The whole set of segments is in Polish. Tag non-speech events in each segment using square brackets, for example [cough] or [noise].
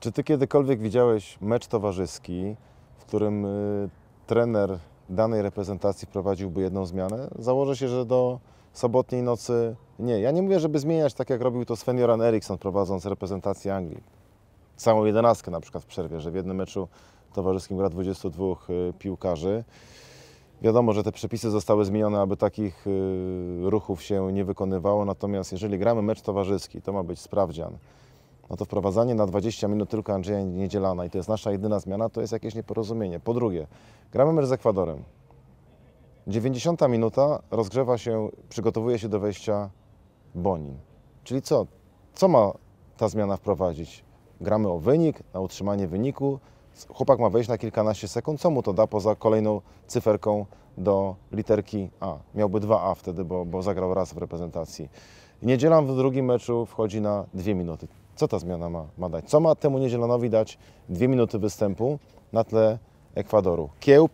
Czy ty kiedykolwiek widziałeś mecz towarzyski, w którym y, trener danej reprezentacji wprowadziłby jedną zmianę? Założę się, że do sobotniej nocy nie. Ja nie mówię, żeby zmieniać tak, jak robił to Sven Joran Eriksson prowadząc reprezentację Anglii. Całą jedenastkę na przykład w przerwie, że w jednym meczu towarzyskim gra 22 y, piłkarzy. Wiadomo, że te przepisy zostały zmienione, aby takich y, ruchów się nie wykonywało, natomiast jeżeli gramy mecz towarzyski, to ma być sprawdzian no to wprowadzanie na 20 minut tylko Andrzeja Niedzielana i to jest nasza jedyna zmiana, to jest jakieś nieporozumienie. Po drugie, gramy mecz z Ekwadorem. 90 minuta rozgrzewa się, przygotowuje się do wejścia Bonin. Czyli co? Co ma ta zmiana wprowadzić? Gramy o wynik, na utrzymanie wyniku. Chłopak ma wejść na kilkanaście sekund. Co mu to da poza kolejną cyferką do literki A? Miałby dwa a wtedy, bo, bo zagrał raz w reprezentacji. Niedziela w drugim meczu wchodzi na dwie minuty. Co ta zmiana ma, ma dać? Co ma temu niezielonowi dać dwie minuty występu na tle Ekwadoru? Kiełb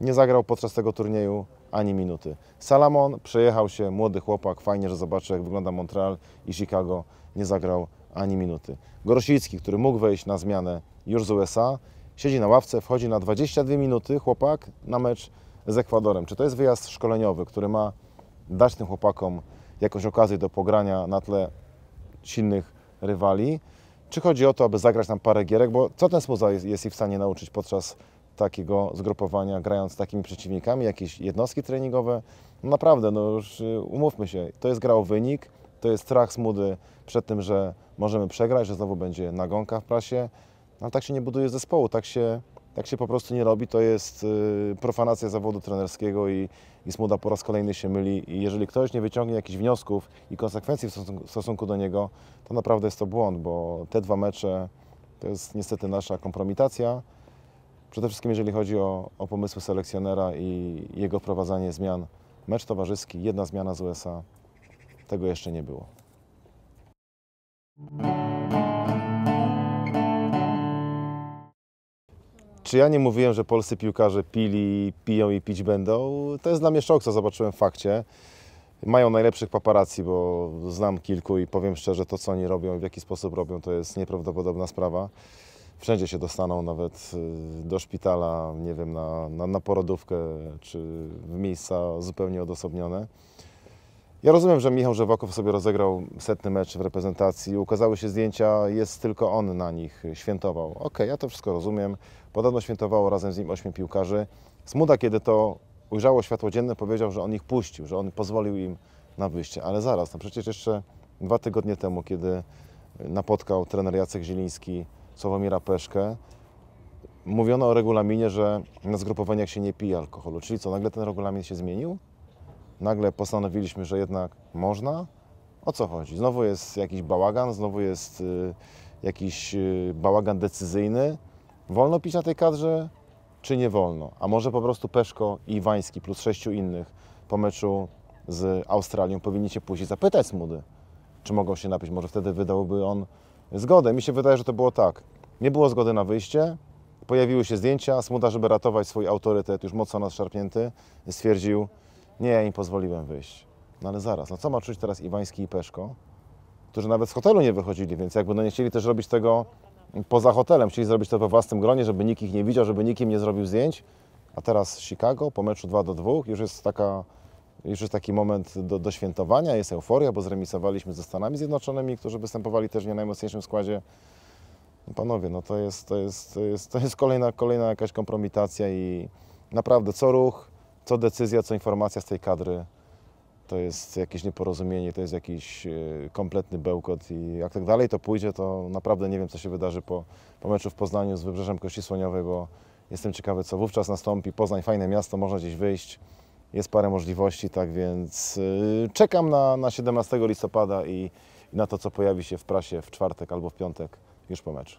nie zagrał podczas tego turnieju ani minuty. Salamon przejechał się, młody chłopak, fajnie, że zobaczy jak wygląda Montreal i Chicago, nie zagrał ani minuty. Gorosicki, który mógł wejść na zmianę już z USA, siedzi na ławce, wchodzi na 22 minuty chłopak na mecz z Ekwadorem. Czy to jest wyjazd szkoleniowy, który ma dać tym chłopakom jakąś okazję do pogrania na tle silnych rywali, czy chodzi o to, aby zagrać tam parę gierek, bo co ten Smuza jest, jest i w stanie nauczyć podczas takiego zgrupowania, grając z takimi przeciwnikami, jakieś jednostki treningowe. No naprawdę, no już y, umówmy się, to jest gra o wynik, to jest strach Smudy przed tym, że możemy przegrać, że znowu będzie nagonka w prasie, ale no tak się nie buduje zespołu, tak się tak się po prostu nie robi. To jest y, profanacja zawodu trenerskiego i, i Smuda po raz kolejny się myli. I jeżeli ktoś nie wyciągnie jakichś wniosków i konsekwencji w stosunku, w stosunku do niego, to naprawdę jest to błąd, bo te dwa mecze to jest niestety nasza kompromitacja. Przede wszystkim jeżeli chodzi o, o pomysły selekcjonera i jego wprowadzanie zmian. Mecz towarzyski, jedna zmiana z USA, tego jeszcze nie było. Czy ja nie mówiłem, że polscy piłkarze pili, piją i pić będą? To jest dla mnie szok, co zobaczyłem w fakcie. Mają najlepszych paparazzi, bo znam kilku i powiem szczerze, to co oni robią i w jaki sposób robią, to jest nieprawdopodobna sprawa. Wszędzie się dostaną, nawet y, do szpitala, nie wiem, na, na, na porodówkę, czy w miejsca zupełnie odosobnione. Ja rozumiem, że Michał Żewakow sobie rozegrał setny mecz w reprezentacji, ukazały się zdjęcia, jest tylko on na nich, świętował. Okej, okay, ja to wszystko rozumiem. Podobno świętowało razem z nim ośmiu piłkarzy. Smuda, kiedy to ujrzało światło dzienne, powiedział, że on ich puścił, że on pozwolił im na wyjście. Ale zaraz, no przecież jeszcze dwa tygodnie temu, kiedy napotkał trener Jacek Zieliński Sławomira Peszkę, mówiono o regulaminie, że na zgrupowaniach się nie pije alkoholu. Czyli co, nagle ten regulamin się zmienił? nagle postanowiliśmy, że jednak można. O co chodzi? Znowu jest jakiś bałagan, znowu jest y, jakiś y, bałagan decyzyjny. Wolno pić na tej kadrze, czy nie wolno? A może po prostu Peszko i Wański plus sześciu innych po meczu z Australią powinni się i zapytać Smudy, czy mogą się napić. Może wtedy wydałby on zgodę. Mi się wydaje, że to było tak. Nie było zgody na wyjście, pojawiły się zdjęcia. Smuda, żeby ratować swój autorytet, już mocno nadszarpnięty, stwierdził, nie, ja im pozwoliłem wyjść. No ale zaraz, no co ma czuć teraz Iwański i Peszko, którzy nawet z hotelu nie wychodzili, więc jakby no nie chcieli też robić tego poza hotelem, chcieli zrobić to we własnym gronie, żeby nikt ich nie widział, żeby nikt im nie zrobił zdjęć. A teraz Chicago po meczu 2 do 2 już jest taka już jest taki moment do, do świętowania, jest euforia, bo zremisowaliśmy ze Stanami Zjednoczonymi, którzy występowali też w nie najmocniejszym składzie. No panowie, no to jest, to jest, to jest, to jest kolejna, kolejna jakaś kompromitacja i naprawdę co ruch, co decyzja, co informacja z tej kadry to jest jakieś nieporozumienie, to jest jakiś e, kompletny bełkot i jak tak dalej to pójdzie, to naprawdę nie wiem, co się wydarzy po, po meczu w Poznaniu z Wybrzeżem Kości Słoniowej, bo jestem ciekawy, co wówczas nastąpi. Poznań, fajne miasto, można gdzieś wyjść, jest parę możliwości, tak więc yy, czekam na, na 17 listopada i, i, na to, co pojawi się w prasie w czwartek albo w piątek już po meczu.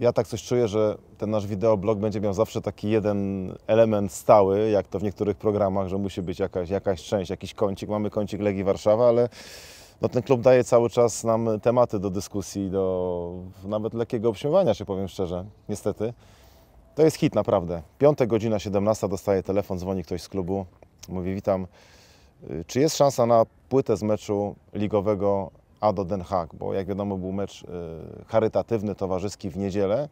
ja tak coś czuję, że ten nasz wideoblog będzie miał zawsze taki jeden element stały, jak to w niektórych programach, że musi być jakaś, jakaś część, jakiś kącik. Mamy kącik Legii Warszawa, ale no ten klub daje cały czas nam tematy do dyskusji, do nawet lekkiego obśmiewania się, powiem szczerze, niestety. To jest hit naprawdę. Piątek, godzina 17, dostaje telefon, dzwoni ktoś z klubu, mówi witam. Y, czy jest szansa na płytę z meczu ligowego a do Den Haag, bo jak wiadomo był mecz y, charytatywny, towarzyski w niedzielę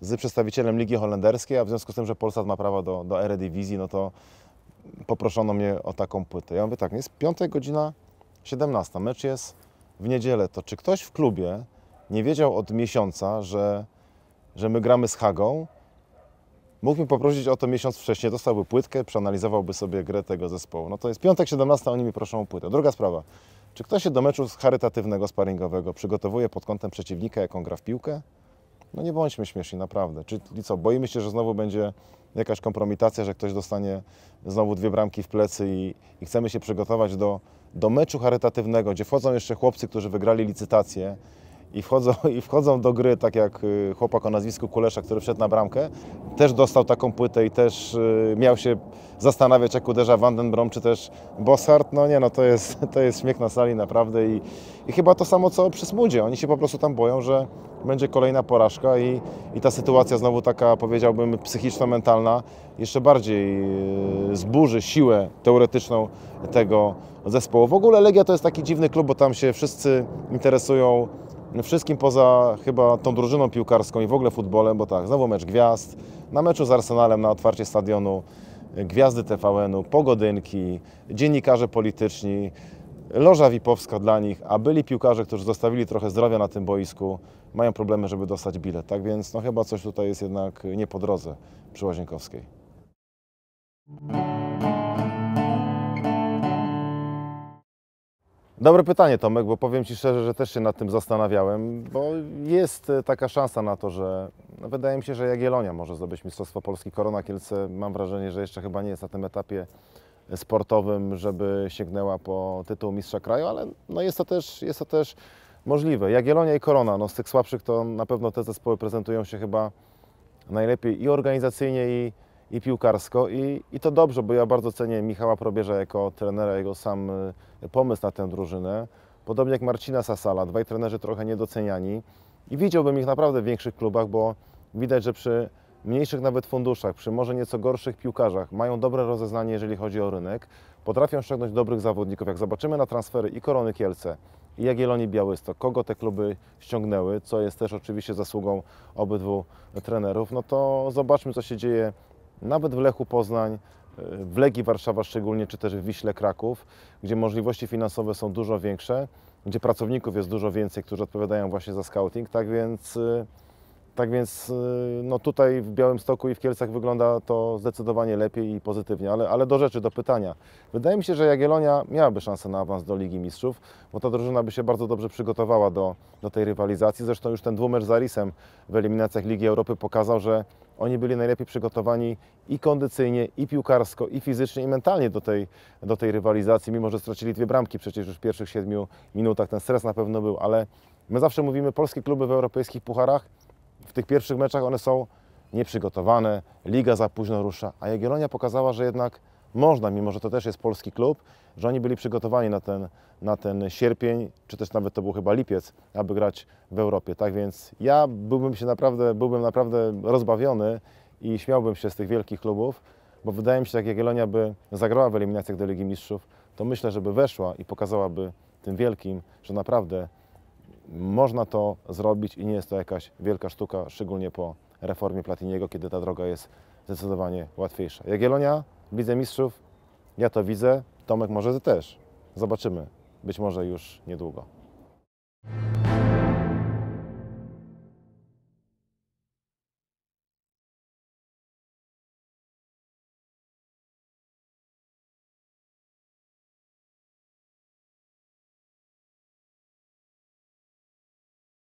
z przedstawicielem Ligi Holenderskiej, a w związku z tym, że Polsat ma prawo do, do Eredivisii, no to poproszono mnie o taką płytę. Ja mówię tak, jest piątek, godzina 17, mecz jest w niedzielę, to czy ktoś w klubie nie wiedział od miesiąca, że, że my gramy z Hagą, mógł mi poprosić o to miesiąc wcześniej, dostałby płytkę, przeanalizowałby sobie grę tego zespołu. No to jest piątek 17, oni mi proszą o płytę. Druga sprawa, czy ktoś się do meczu charytatywnego, sparingowego przygotowuje pod kątem przeciwnika, jaką gra w piłkę? No nie bądźmy śmieszni, naprawdę. Czyli co, boimy się, że znowu będzie jakaś kompromitacja, że ktoś dostanie znowu dwie bramki w plecy i, i chcemy się przygotować do, do meczu charytatywnego, gdzie wchodzą jeszcze chłopcy, którzy wygrali licytację, i wchodzą, [laughs] i wchodzą do gry, tak jak y, chłopak o nazwisku Kulesza, który wszedł na bramkę, też dostał taką płytę i też y, miał się zastanawiać, jak uderza Vandenbrom czy też Bossart. No nie, no to jest, [laughs] to jest śmiech na sali naprawdę i, i chyba to samo, co przy Smudzie. Oni się po prostu tam boją, że będzie kolejna porażka i, i ta sytuacja znowu taka, powiedziałbym, psychiczno-mentalna jeszcze bardziej y, zburzy siłę teoretyczną tego zespołu. W ogóle Legia to jest taki dziwny klub, bo tam się wszyscy interesują no, wszystkim poza chyba tą drużyną piłkarską i w ogóle futbolem, bo tak, znowu mecz gwiazd, na meczu z Arsenalem na otwarcie stadionu, y, gwiazdy TVN-u, pogodynki, dziennikarze polityczni, loża Wipowska dla nich, a byli piłkarze, którzy zostawili trochę zdrowia na tym boisku, mają problemy, żeby dostać bilet. Tak więc no, chyba coś tutaj jest jednak nie po drodze przy Łazienkowskiej. Dobre pytanie, Tomek, bo powiem Ci szczerze, że też się nad tym zastanawiałem, bo jest e, taka szansa na to, że no wydaje mi się, że Jagiellonia może zdobyć Mistrzostwo Polski. Korona Kielce mam wrażenie, że jeszcze chyba nie jest na tym etapie e, sportowym, żeby sięgnęła po tytuł mistrza kraju, ale no jest, to też, jest to też możliwe. Jagiellonia i Korona, no z tych słabszych to na pewno te zespoły prezentują się chyba najlepiej i organizacyjnie i i piłkarsko i, i to dobrze, bo ja bardzo cenię Michała Probierza jako trenera, jego sam y, pomysł na tę drużynę. Podobnie jak Marcina Sasala, dwaj trenerzy trochę niedoceniani i widziałbym ich naprawdę w większych klubach, bo widać, że przy mniejszych nawet funduszach, przy może nieco gorszych piłkarzach mają dobre rozeznanie, jeżeli chodzi o rynek, potrafią ściągnąć dobrych zawodników. Jak zobaczymy na transfery i Korony Kielce, i Jagiellonii Białystok, kogo te kluby ściągnęły, co jest też oczywiście zasługą obydwu trenerów, no to zobaczmy, co się dzieje nawet w Lechu Poznań, y, w Legii Warszawa szczególnie, czy też w Wiśle Kraków, gdzie możliwości finansowe są dużo większe, gdzie pracowników jest dużo więcej, którzy odpowiadają właśnie za scouting, tak więc, y, tak więc y, no tutaj w Białymstoku i w Kielcach wygląda to zdecydowanie lepiej i pozytywnie, ale, ale do rzeczy, do pytania. Wydaje mi się, że Jagiellonia miałaby szansę na awans do Ligi Mistrzów, bo ta drużyna by się bardzo dobrze przygotowała do, do tej rywalizacji, zresztą już ten dwumecz z Arisem w eliminacjach Ligi Europy pokazał, że oni byli najlepiej przygotowani i kondycyjnie, i piłkarsko, i fizycznie, i mentalnie do tej, do tej rywalizacji, mimo że stracili dwie bramki przecież już w pierwszych siedmiu minutach. Ten stres na pewno był, ale my zawsze mówimy, polskie kluby w europejskich pucharach, w tych pierwszych meczach one są nieprzygotowane, liga za późno rusza, a Jagiellonia pokazała, że jednak można, mimo że to też jest polski klub, że oni byli przygotowani na ten, na ten sierpień, czy też nawet to był chyba lipiec, aby grać w Europie. Tak więc ja byłbym się naprawdę, byłbym naprawdę rozbawiony i śmiałbym się z tych wielkich klubów, bo wydaje mi się, że tak jak Jagiellonia by zagrała w eliminacjach do Ligi Mistrzów, to myślę, żeby weszła i pokazałaby tym wielkim, że naprawdę można to zrobić i nie jest to jakaś wielka sztuka, szczególnie po reformie Platiniego, kiedy ta droga jest zdecydowanie łatwiejsza. Jagiellonia Widzę mistrzów, ja to widzę, Tomek może też. Zobaczymy, być może już niedługo.